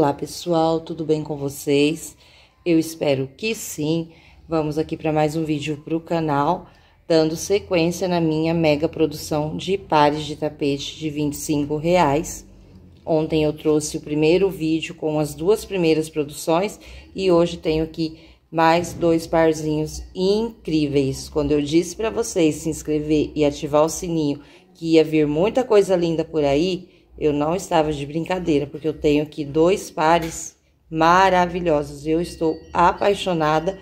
Olá pessoal, tudo bem com vocês? Eu espero que sim. Vamos aqui para mais um vídeo para o canal, dando sequência na minha mega produção de pares de tapete de 25 reais. Ontem eu trouxe o primeiro vídeo com as duas primeiras produções e hoje tenho aqui mais dois parzinhos incríveis. Quando eu disse para vocês se inscrever e ativar o sininho que ia vir muita coisa linda por aí, eu não estava de brincadeira, porque eu tenho aqui dois pares maravilhosos. Eu estou apaixonada.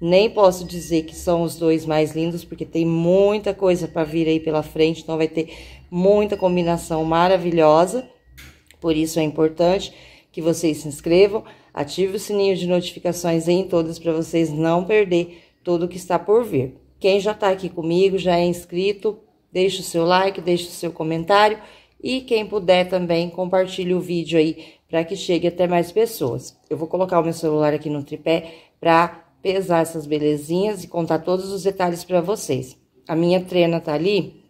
Nem posso dizer que são os dois mais lindos, porque tem muita coisa para vir aí pela frente, então vai ter muita combinação maravilhosa. Por isso é importante que vocês se inscrevam, ative o sininho de notificações em todas para vocês não perder tudo que está por vir. Quem já está aqui comigo, já é inscrito, deixa o seu like, deixa o seu comentário e quem puder também, compartilhe o vídeo aí para que chegue até mais pessoas. Eu vou colocar o meu celular aqui no tripé para pesar essas belezinhas e contar todos os detalhes para vocês. A minha trena tá ali,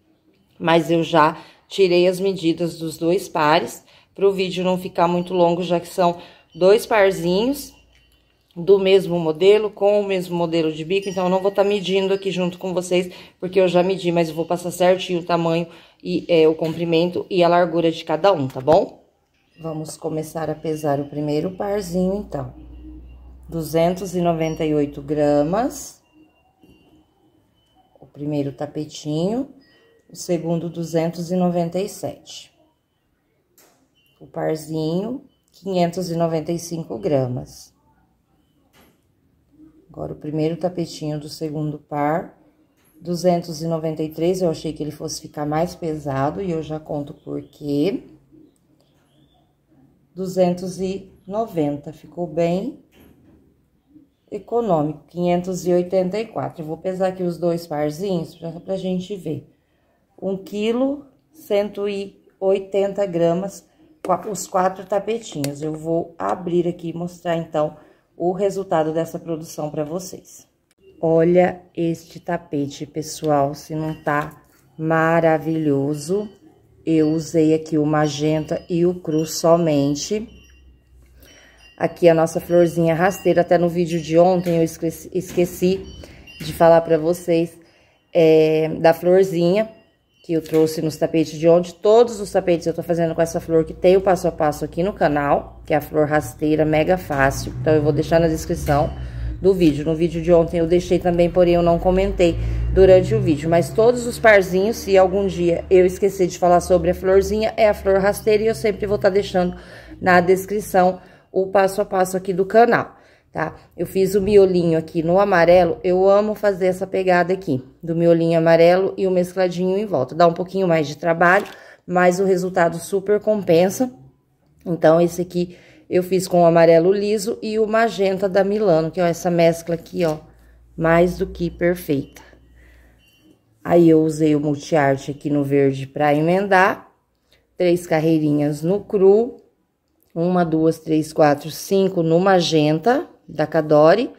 mas eu já tirei as medidas dos dois pares para o vídeo não ficar muito longo, já que são dois parzinhos do mesmo modelo, com o mesmo modelo de bico, então eu não vou estar tá medindo aqui junto com vocês, porque eu já medi, mas eu vou passar certinho o tamanho e é, o comprimento e a largura de cada um, tá bom? Vamos começar a pesar o primeiro parzinho, então. 298 gramas. O primeiro tapetinho. O segundo, 297. O parzinho, 595 gramas. Agora, o primeiro tapetinho do segundo par, 293, eu achei que ele fosse ficar mais pesado e eu já conto por quê. 290, ficou bem econômico, 584. Eu vou pesar aqui os dois parzinhos para a gente ver. 1 quilo, 180 gramas, os quatro tapetinhos. Eu vou abrir aqui e mostrar, então, o resultado dessa produção para vocês. Olha este tapete, pessoal, se não tá maravilhoso. Eu usei aqui o magenta e o cru somente. Aqui a nossa florzinha rasteira, até no vídeo de ontem eu esqueci, esqueci de falar pra vocês é, da florzinha que eu trouxe nos tapetes de ontem. Todos os tapetes eu tô fazendo com essa flor que tem o passo a passo aqui no canal, que é a flor rasteira, mega fácil. Então eu vou deixar na descrição do vídeo. No vídeo de ontem eu deixei também, porém eu não comentei durante o vídeo. Mas todos os parzinhos, se algum dia eu esquecer de falar sobre a florzinha, é a flor rasteira e eu sempre vou estar tá deixando na descrição o passo a passo aqui do canal, tá? Eu fiz o miolinho aqui no amarelo, eu amo fazer essa pegada aqui, do miolinho amarelo e o mescladinho em volta. Dá um pouquinho mais de trabalho, mas o resultado super compensa. Então, esse aqui eu fiz com o amarelo liso e o magenta da Milano, que é essa mescla aqui, ó, mais do que perfeita. Aí eu usei o multiarte aqui no verde para emendar, três carreirinhas no cru, uma, duas, três, quatro, cinco no magenta da Cadore,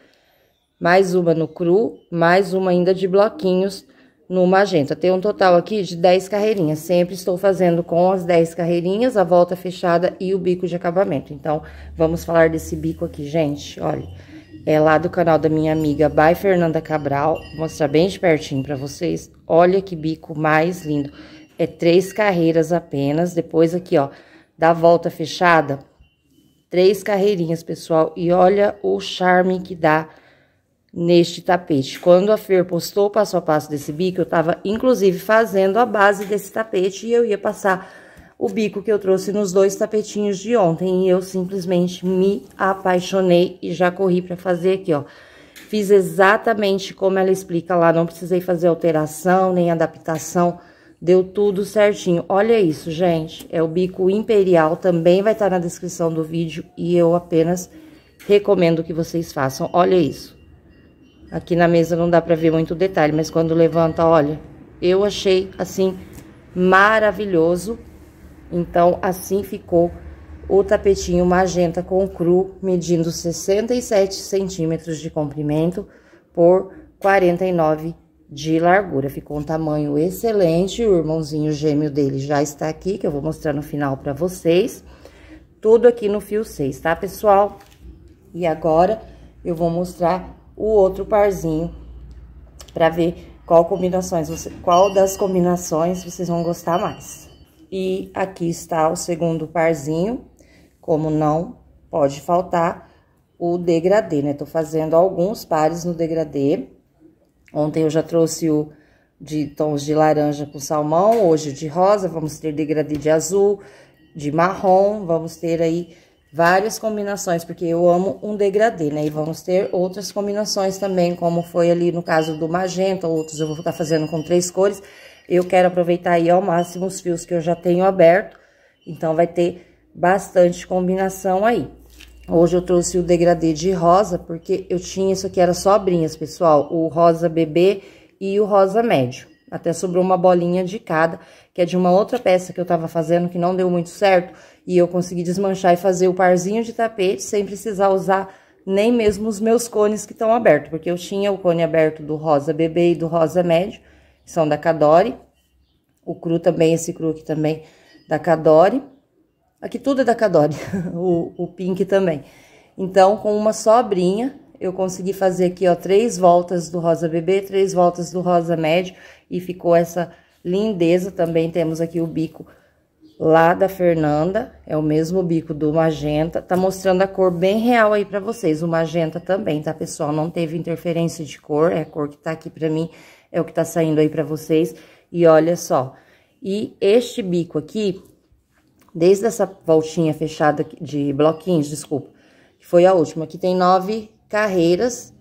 mais uma no cru, mais uma ainda de bloquinhos no Magenta. Tem um total aqui de 10 carreirinhas. Sempre estou fazendo com as 10 carreirinhas, a volta fechada e o bico de acabamento. Então, vamos falar desse bico aqui, gente. Olha, é lá do canal da minha amiga By Fernanda Cabral. Vou mostrar bem de pertinho para vocês. Olha que bico mais lindo. É três carreiras apenas. Depois aqui, ó, da volta fechada, três carreirinhas, pessoal. E olha o charme que dá neste tapete. Quando a Fer postou o passo a passo desse bico, eu estava inclusive fazendo a base desse tapete e eu ia passar o bico que eu trouxe nos dois tapetinhos de ontem e eu simplesmente me apaixonei e já corri para fazer aqui, ó. Fiz exatamente como ela explica lá, não precisei fazer alteração nem adaptação, deu tudo certinho. Olha isso, gente, é o bico imperial, também vai estar tá na descrição do vídeo e eu apenas recomendo que vocês façam, olha isso. Aqui na mesa não dá pra ver muito detalhe, mas quando levanta, olha, eu achei, assim, maravilhoso. Então, assim ficou o tapetinho magenta com cru, medindo 67 centímetros de comprimento por 49 de largura. Ficou um tamanho excelente, o irmãozinho gêmeo dele já está aqui, que eu vou mostrar no final para vocês. Tudo aqui no fio 6, tá, pessoal? E agora, eu vou mostrar o outro parzinho para ver qual combinações, você, qual das combinações vocês vão gostar mais. E aqui está o segundo parzinho, como não pode faltar o degradê, né? Tô fazendo alguns pares no degradê. Ontem eu já trouxe o de tons de laranja com salmão, hoje de rosa, vamos ter degradê de azul, de marrom, vamos ter aí várias combinações, porque eu amo um degradê, né? E vamos ter outras combinações também, como foi ali no caso do magenta, outros eu vou estar fazendo com três cores. Eu quero aproveitar aí ao máximo os fios que eu já tenho aberto, então vai ter bastante combinação aí. Hoje eu trouxe o degradê de rosa, porque eu tinha isso aqui, era sobrinhas, pessoal, o rosa bebê e o rosa médio. Até sobrou uma bolinha de cada, que é de uma outra peça que eu tava fazendo, que não deu muito certo. E eu consegui desmanchar e fazer o parzinho de tapete sem precisar usar nem mesmo os meus cones que estão abertos. Porque eu tinha o cone aberto do rosa bebê e do rosa médio, que são da Cadore. O cru também, esse cru aqui também, da Cadore. Aqui tudo é da Cadore, o, o pink também. Então, com uma sobrinha, eu consegui fazer aqui, ó, três voltas do rosa bebê, três voltas do rosa médio e ficou essa lindeza. Também temos aqui o bico lá da Fernanda, é o mesmo bico do magenta. Tá mostrando a cor bem real aí pra vocês, o magenta também, tá, pessoal? Não teve interferência de cor, é a cor que tá aqui pra mim, é o que tá saindo aí pra vocês. E olha só, e este bico aqui, desde essa voltinha fechada de bloquinhos, desculpa, que foi a última, aqui tem nove carreiras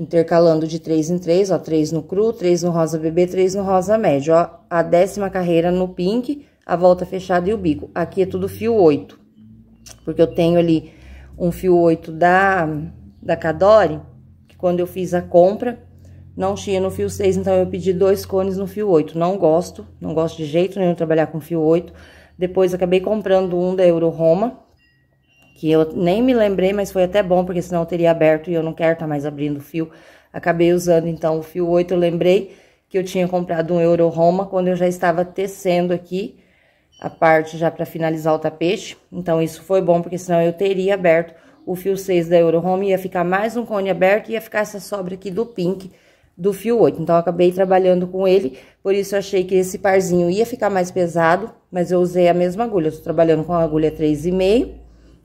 intercalando de três em três, ó, três no cru, três no rosa bebê, três no rosa médio, ó, a décima carreira no pink, a volta fechada e o bico. Aqui é tudo fio 8, porque eu tenho ali um fio 8 da, da Cadore, que quando eu fiz a compra, não tinha no fio 6, então eu pedi dois cones no fio 8. Não gosto, não gosto de jeito nenhum trabalhar com fio 8. Depois acabei comprando um da Euro Roma, que eu nem me lembrei, mas foi até bom, porque senão eu teria aberto e eu não quero estar tá mais abrindo o fio. Acabei usando, então, o fio 8, eu lembrei que eu tinha comprado um Euro Roma quando eu já estava tecendo aqui a parte já para finalizar o tapete. Então, isso foi bom, porque senão eu teria aberto o fio 6 da Euro Roma, ia ficar mais um cone aberto e ia ficar essa sobra aqui do pink do fio 8. Então, acabei trabalhando com ele, por isso achei que esse parzinho ia ficar mais pesado, mas eu usei a mesma agulha. Eu tô trabalhando com a agulha 3,5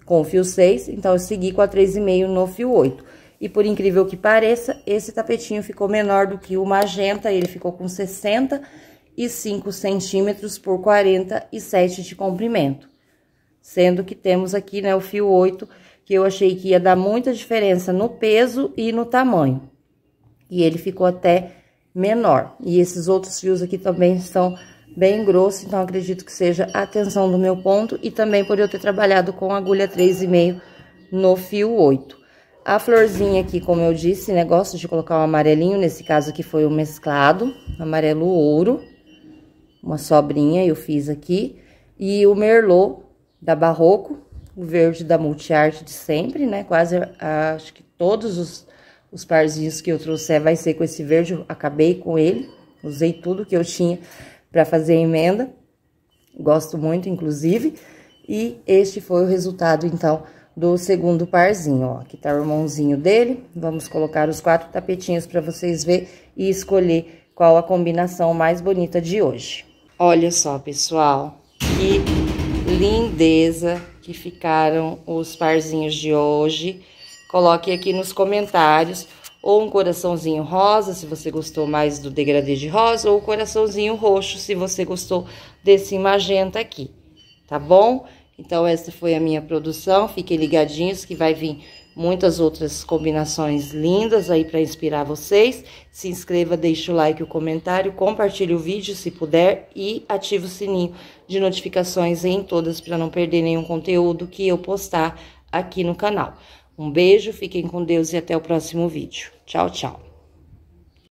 com o fio 6, então, eu segui com a 3,5 no fio 8. E por incrível que pareça, esse tapetinho ficou menor do que o magenta, ele ficou com 65 centímetros por 47 de comprimento. Sendo que temos aqui, né, o fio 8, que eu achei que ia dar muita diferença no peso e no tamanho. E ele ficou até menor. E esses outros fios aqui também são bem grosso, então acredito que seja a tensão do meu ponto e também por eu ter trabalhado com agulha 3,5 no fio 8. A florzinha aqui, como eu disse, né, gosto de colocar um amarelinho, nesse caso aqui foi o um mesclado, amarelo ouro, uma sobrinha eu fiz aqui, e o merlot da Barroco, o verde da Multiarte de sempre, né, quase, acho que todos os, os parzinhos que eu trouxer vai ser com esse verde, acabei com ele, usei tudo que eu tinha, para fazer emenda. Gosto muito, inclusive. E este foi o resultado, então, do segundo parzinho, ó. Aqui tá o irmãozinho dele. Vamos colocar os quatro tapetinhos para vocês ver e escolher qual a combinação mais bonita de hoje. Olha só, pessoal, que lindeza que ficaram os parzinhos de hoje. Coloque aqui nos comentários ou um coraçãozinho rosa, se você gostou mais do degradê de rosa, ou um coraçãozinho roxo, se você gostou desse magenta aqui, tá bom? Então, essa foi a minha produção, fiquem ligadinhos que vai vir muitas outras combinações lindas aí para inspirar vocês. Se inscreva, deixe o like, o comentário, compartilhe o vídeo se puder e ative o sininho de notificações em todas para não perder nenhum conteúdo que eu postar aqui no canal. Um beijo, fiquem com Deus e até o próximo vídeo. Tchau, tchau.